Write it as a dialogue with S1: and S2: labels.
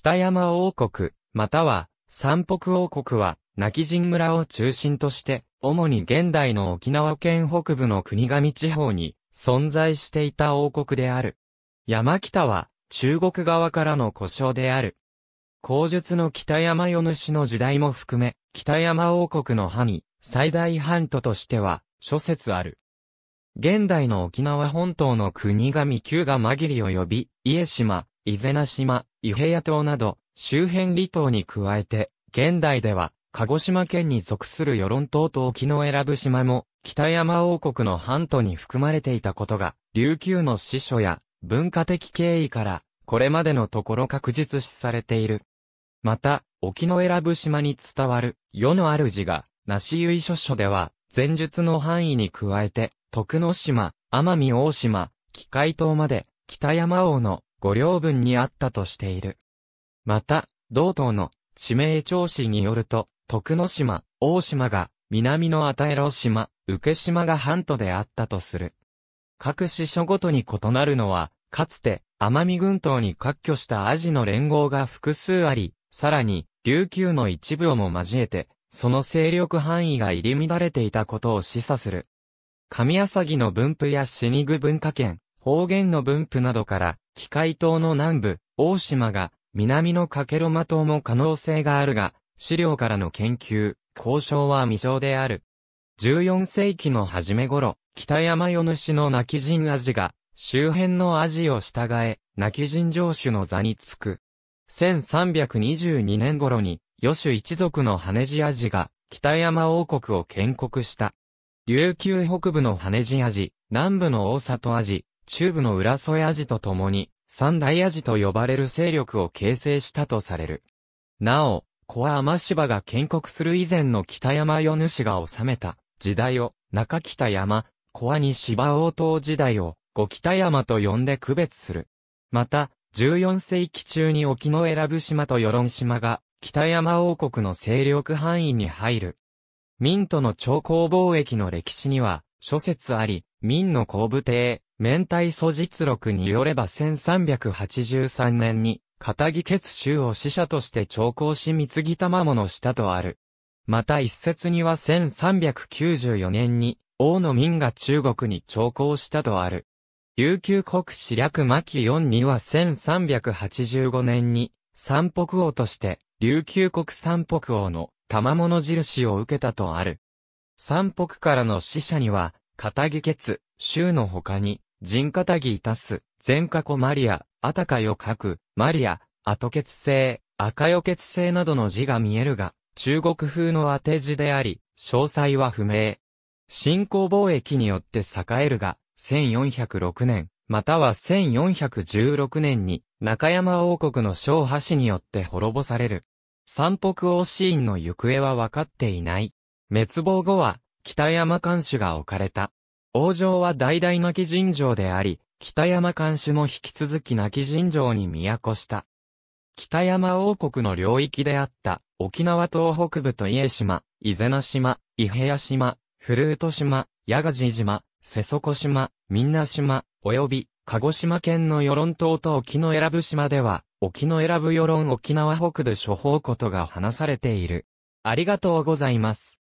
S1: 北山王国、または、三北王国は、泣き人村を中心として、主に現代の沖縄県北部の国頭地方に存在していた王国である。山北は中国側からの故障である。口述の北山世主の時代も含め、北山王国の派に最大半島としては諸説ある。現代の沖縄本島の国神旧が紛り及び、家島、伊是名島、伊平屋島など、周辺離島に加えて、現代では、鹿児島県に属する与論島と沖永良部島も、北山王国の半島に含まれていたことが、琉球の史書や文化的経緯から、これまでのところ確実視されている。また、沖永良部島に伝わる、世の主が、なしい書書では、前述の範囲に加えて、徳之島、奄美大島、機械島まで、北山王の五両分にあったとしている。また、同等の地名調子によると、徳之島、大島が、南の与え島、受島が半島であったとする。各支所ごとに異なるのは、かつて、奄美群島に割拠したアジの連合が複数あり、さらに、琉球の一部をも交えて、その勢力範囲が入り乱れていたことを示唆する。神浅木の分布や死に具文化圏、方言の分布などから、機械島の南部、大島が、南のかけろま島も可能性があるが、資料からの研究、交渉は未詳である。14世紀の初め頃、北山与主の亡き人アジが、周辺のアジを従え、亡き人城主の座につく。1322年頃に、与主一族の羽地アジが、北山王国を建国した。琉球北部の羽地アジ、南部の大里アジ、中部の浦添アジと共に、三大アジと呼ばれる勢力を形成したとされる。なお、小天芝が建国する以前の北山与主が治めた時代を中北山、小に芝王党時代を五北山と呼んで区別する。また、14世紀中に沖の選ぶ島と与論島が北山王国の勢力範囲に入る。明との朝江貿易の歴史には諸説あり、明の後部帝、明太祖実録によれば1383年に、片木決州を死者として徴校し貢ぎ賜物したとある。また一説には1394年に、王の民が中国に徴校したとある。琉球国史略巻4には1385年に、三北王として、琉球国三北王の賜物印を受けたとある。三北からの死者には、片木決、州の他に、人肩ギ足すス、全過去マリア、あたかよ書く、マリア、後血性、赤よ血性などの字が見えるが、中国風の当て字であり、詳細は不明。新興貿易によって栄えるが、1406年、または1416年に、中山王国の小橋によって滅ぼされる。三北王子院の行方は分かっていない。滅亡後は、北山監守が置かれた。王城は代々泣き尋常であり、北山監守も引き続き泣き尋常に都した。北山王国の領域であった沖縄東北部と家島、伊是名島、伊平屋島、古ト島、矢賀地島、瀬底島、みんな島、及び鹿児島県の与論島と沖の選ぶ島では、沖の選ぶ与論沖縄北部諸方ことが話されている。ありがとうございます。